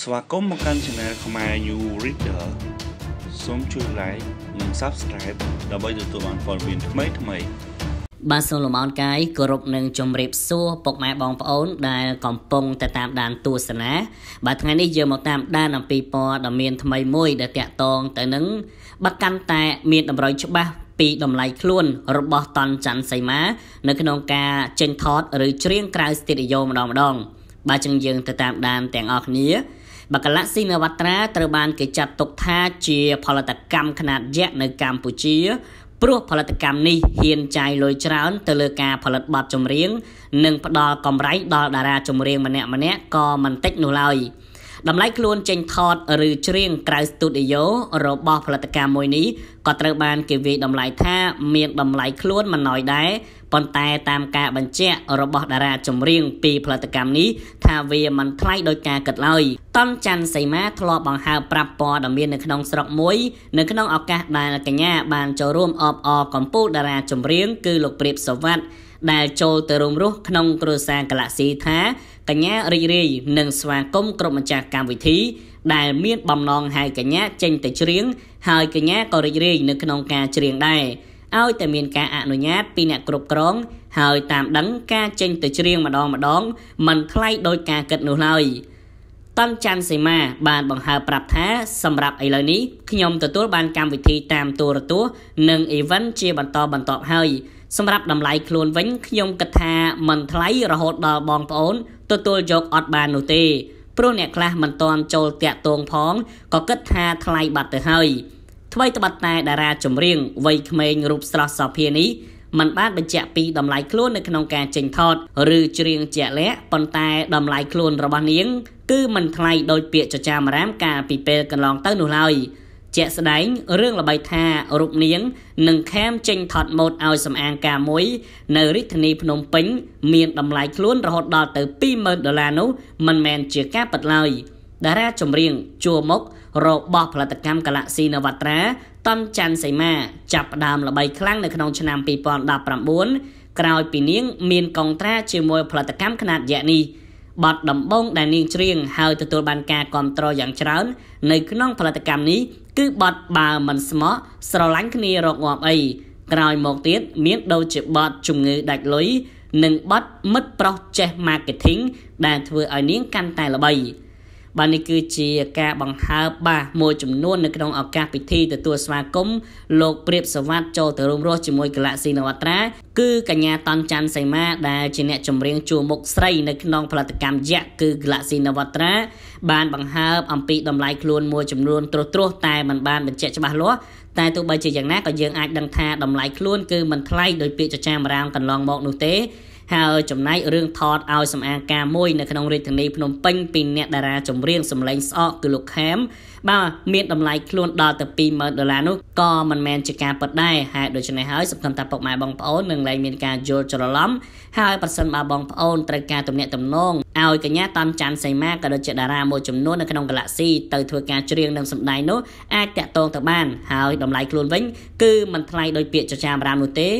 ស្វាគមន៍មកកាន់ Channel ខ្មែរ New Reader សូមជួយ Like និង Subscribe ដើម្បីទទួលបានព័ត៌មានថ្មីថ្មីបាទសូមលំអរកាយគោរពនិងជម្រាបសួរពុកម៉ែបងប្អូនដែលកំពុងទៅតាមដានទស្សនា បាទថ្ងៃនេះយើងមកតាមដានអំពីព័ត៌មានថ្មីមួយដែលតាក់ទងទៅនឹងបាក់កាន់តែមានតម្រុយច្បាស់ពីតម្លៃខ្លួន របស់តនច័ន្ទសីមា នៅក្នុងការចេញថតឬច្រៀងក្រៅស្ទីឌីយ៉ូម្ដងម្ដងបាទចឹងយើងទៅតាមដានទាំងអស់គ្នាបកលាស៊ីនវត្រាត្រូវបានគេចាត់ទុកថា ជា ផលិតកម្មຂະនាតយក្សនៅកម្ពុជា ព្រោះផលិតកម្មនេះហ៊ានចាយលុយច្រើនទៅលើការផលិតបទចម្រៀងនិងផ្ដល់កម្រៃដល់តារាចម្រៀងម្នាក់ៗក៏មិនតិចនោះឡើយ។តម្លៃខ្លួន ចេញថតឬច្រៀងក្រៅស្ទូឌីយោរបស់ផលិតកម្មមួយនេះក៏ត្រូវបានគេវាយតម្លៃថាមានតម្លៃខ្លួនមិនណយដែរប៉ុន្តែតាមការបញ្ជាក់របស់តារាចម្រៀងពីផលិតកម្មនេះថាវាមិនថ្លៃដោយការគិតឡើយតំច័ន្ទសីមាធ្លាប់បង្ហើបប្រាប់ព័ត៌មាននៅក្នុងស្រុកមួយនៅក្នុងឱកាសដែលកញ្ញាបានចូលរួមអបអរកម្ពុជាតារាចម្រៀងគឺលោកព្រាបសវត្ថិដែលចូលទៅរួមរស់ក្នុងគ្រួសារ Galaxy ថា កញ្ញារីករាយនិងស្វាគមន៍ក្រុមម្ចាស់កម្មវិធី ដែលមានបំណងហៅកញ្ញាចេញទៅច្រៀងហើយកញ្ញាក៏រីករាយនៅក្នុងការច្រៀងដែរឲ្យតែមានការអនុញ្ញាតពីអ្នកគ្រប់គ្រងហើយតាមដឹងការចេញទៅច្រៀងម្ដងម្ដងมันថ្លៃដោយការគិតនោះឡើយតឹងច័ន្ទសីមាបានបង្ហើបប្រាប់ថាសម្រាប់ឥឡូវនេះខ្ញុំទទួល បាន កម្មវិធីតាមទូរទស្សន៍និងអ៊ីវិនជាបន្តបន្ទាប់ហើយសម្រាប់តម្លៃខ្លួនវិញខ្ញុំគិតថា មិនថ្លៃរហូតដល់បងប្អូន ទទួលយកអត់បាននោះទេព្រោះអ្នកខ្លះមិនទាន់ចូលតាក់ទងផងក៏គិតថាថ្លៃបាត់ទៅហើយថ្មីត្បិតតែតារាចម្រៀងវ័យក្មេងរូបស្រស់សោភានេះมันបានបញ្ជាក់ពីតម្លៃខ្លួននៅក្នុងការចេញថតឬច្រៀងជាក់លាក់ប៉ុន្តែតម្លៃខ្លួនរបស់នាង គឺมันថ្លៃដោយពាក្យចចាមរាមកាលពីពេលកន្លងទៅនោះឡើយ។ជាក់ស្ដែងរឿងល្បីថារូបនាងនឹងខាមចេញថតម៉ូតឲ្យសម្អាងការមួយ នៅរាជធានីភ្នំពេញ មានតម្លៃខ្លួនរហូតដល់ទៅ20000ដុល្លារនោះមិនមែនជាការពិតឡើយតារាចម្រៀងជួមុខរបស់ផលិតកម្ម Galaxy Navatra តំច័ន្ទសីមាចាប់ផ្ដើមល្បីខ្លាំងនៅក្នុងឆ្នាំ2019ក្រោយពីនាងមានកងត្រាជាមួយផលិតកម្មខ្នាតយក្សនេះបទដំបង ដែលនាងច្រៀងហើយទទួលបានការគាំទ្រយ៉ាងច្រើននៅក្នុងផលិតកម្មនេះគឺបទបើមិនស្មោះស្រឡាញ់គ្នារកងាប់អីក្រោយមកទៀតមានដូចជាបទជំងឺដាច់លុយនិងបទមិត្តប្រុសចេះ marketing ដែលធ្វើឲ្យនាងកាន់តែល្បី។បាទនេះគឺជាការបង្ហើបបាសមួយចំនួននៅក្នុងឱកាសពិធីទទួលស្វាគមន៍លោកព្រាបសវត្តចូលទៅរួមរស់ជាមួយ Galaxy នវត្រាគឺកញ្ញាតនច័ន្ទសីមាដែលជាអ្នកចម្រៀងជួរមុខស្រីនៅក្នុងផលិតកម្មយៈគឺ Galaxy នវត្រាបានបង្ហើបអំពីតម្លៃខ្លួនមួយចំនួនត្រុសត្រុសតែមិនបានបញ្ជាក់ច្បាស់លាស់តែទោះបីជាយ៉ាងណាក៏យើងអាចដឹងថាតម្លៃខ្លួន គឺមិនថ្លៃដោយពាក្យចចាមរាមកន្លងមកនោះទេហើយចំណែករឿងថតឲ្យសម្អាងការមួយនៅក្នុងរាជធានីភ្នំពេញពីអ្នកតារាចម្រៀងសម្លេងស្អកគឺលោកខាមបើមានតម្លៃខ្លួនដល់ទៅ20000ដុល្លារនោះក៏មិនមែនជាការពិតដែរហើយដូច្នេះហើយសង្ឃឹមថាពុកម៉ែបងប្អូននឹងលែងមានការយល់ច្រឡំហើយប្រសិនបើបងប្អូនត្រូវការទំនាក់ទំនងឲ្យកញ្ញាតាន់ច័ន្ទសីមាក៏ដូចជាតារាមួយចំនួននៅក្នុងកាឡាក់ស៊ីទៅធ្វើការច្រៀងនិងសម្ដែងនោះអាចតាក់ទងទៅបានហើយតម្លៃខ្លួនវិញគឺមិនថ្លៃដោយពាក្យចចាមរាមនោះទេ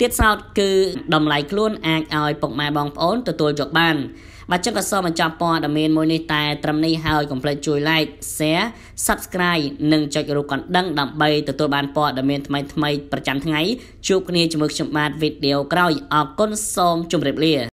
ទៀតសោតគឺតម្លៃខ្លួនអាចឲ្យពុកម៉ែបងប្អូនទទួលយកបានបាទចឹងក៏សូមបញ្ចប់ព័ត៌មានមួយនេះតែត្រឹមនេះហើយកុំភ្លេចជួយ like share subscribe និងចុចរូបកណ្ដឹងដើម្បីទទួលបានព័ត៌មានថ្មីៗប្រចាំថ្ងៃជួបគ្នាជាមួយខ្ញុំបាទវីដេអូក្រោយអរគុណសូមជម្រាបលា